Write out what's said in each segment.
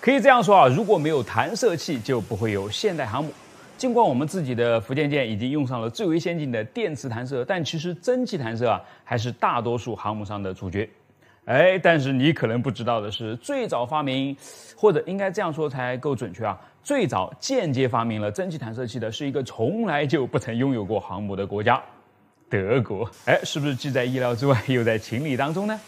可以这样说啊，如果没有弹射器，就不会有现代航母。尽管我们自己的福建舰已经用上了最为先进的电磁弹射，但其实蒸汽弹射啊，还是大多数航母上的主角。哎，但是你可能不知道的是，最早发明，或者应该这样说才够准确啊，最早间接发明了蒸汽弹射器的是一个从来就不曾拥有过航母的国家——德国。哎，是不是既在意料之外，又在情理当中呢？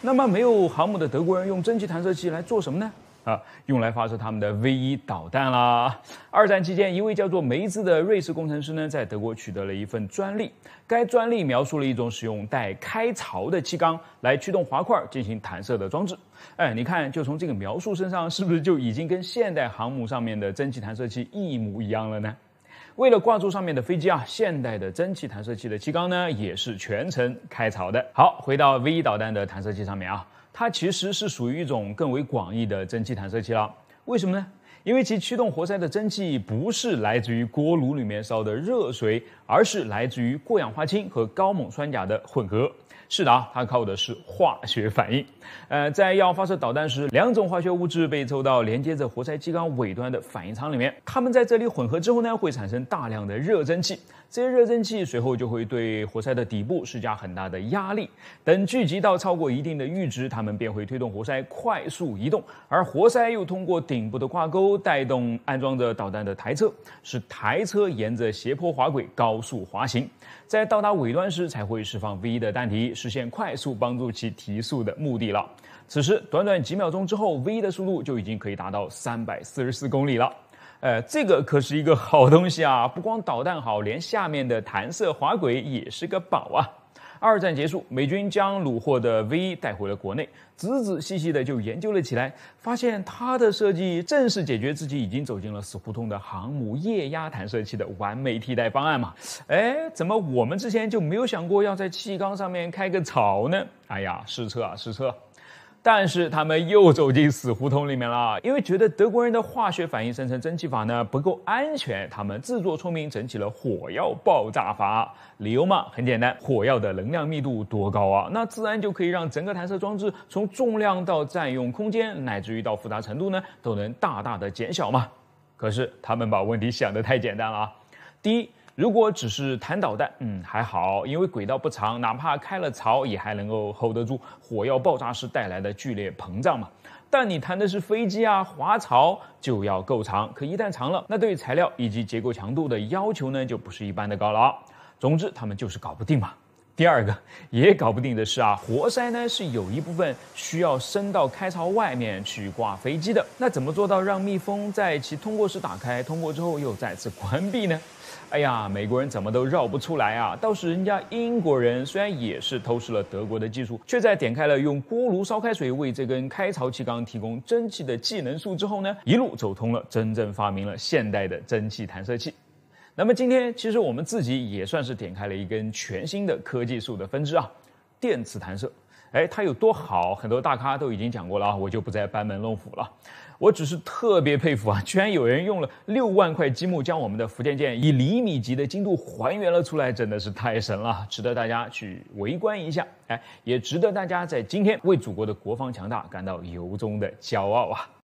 那么，没有航母的德国人用蒸汽弹射器来做什么呢？啊，用来发射他们的 V 一导弹啦。二战期间，一位叫做梅兹的瑞士工程师呢，在德国取得了一份专利。该专利描述了一种使用带开槽的气缸来驱动滑块进行弹射的装置。哎，你看，就从这个描述身上，是不是就已经跟现代航母上面的蒸汽弹射器一模一样了呢？为了挂住上面的飞机啊，现代的蒸汽弹射器的气缸呢，也是全程开槽的。好，回到 V 一导弹的弹射器上面啊，它其实是属于一种更为广义的蒸汽弹射器了。为什么呢？因为其驱动活塞的蒸汽不是来自于锅炉里面烧的热水，而是来自于过氧化氢和高锰酸钾的混合。是的啊，它靠的是化学反应。呃，在要发射导弹时，两种化学物质被抽到连接着活塞气缸尾端的反应舱里面，它们在这里混合之后呢，会产生大量的热蒸汽。这些热蒸汽随后就会对活塞的底部施加很大的压力。等聚集到超过一定的阈值，它们便会推动活塞快速移动，而活塞又通过顶部的挂钩。都带动安装着导弹的台车，使台车沿着斜坡滑轨高速滑行，在到达尾端时才会释放 V 的弹体，实现快速帮助其提速的目的了。此时，短短几秒钟之后，V 的速度就已经可以达到三百四十四公里了。呃，这个可是一个好东西啊！不光导弹好，连下面的弹射滑轨也是个宝啊！二战结束，美军将虏获的 V 带回了国内，仔仔细细的就研究了起来，发现它的设计正是解决自己已经走进了死胡同的航母液压弹射器的完美替代方案嘛？哎，怎么我们之前就没有想过要在气缸上面开个槽呢？哎呀，试车啊，试车！但是他们又走进死胡同里面了，因为觉得德国人的化学反应生成蒸汽法呢不够安全，他们自作聪明整起了火药爆炸法。理由嘛，很简单，火药的能量密度多高啊，那自然就可以让整个弹射装置从重量到占用空间，乃至于到复杂程度呢，都能大大的减小嘛。可是他们把问题想的太简单了，第一。如果只是弹导弹，嗯，还好，因为轨道不长，哪怕开了槽也还能够 hold 得住火药爆炸时带来的剧烈膨胀嘛。但你弹的是飞机啊，滑槽就要够长。可一旦长了，那对材料以及结构强度的要求呢，就不是一般的高了。总之，他们就是搞不定嘛。第二个也搞不定的是啊，活塞呢是有一部分需要伸到开槽外面去挂飞机的，那怎么做到让密封在其通过时打开，通过之后又再次关闭呢？哎呀，美国人怎么都绕不出来啊！倒是人家英国人虽然也是偷师了德国的技术，却在点开了用锅炉烧开水为这根开槽气缸提供蒸汽的技能术之后呢，一路走通了，真正发明了现代的蒸汽弹射器。那么今天，其实我们自己也算是点开了一根全新的科技树的分支啊，电磁弹射。哎，它有多好，很多大咖都已经讲过了啊，我就不再班门弄斧了。我只是特别佩服啊，居然有人用了六万块积木，将我们的福建舰以厘米级的精度还原了出来，真的是太神了，值得大家去围观一下。哎，也值得大家在今天为祖国的国防强大感到由衷的骄傲啊！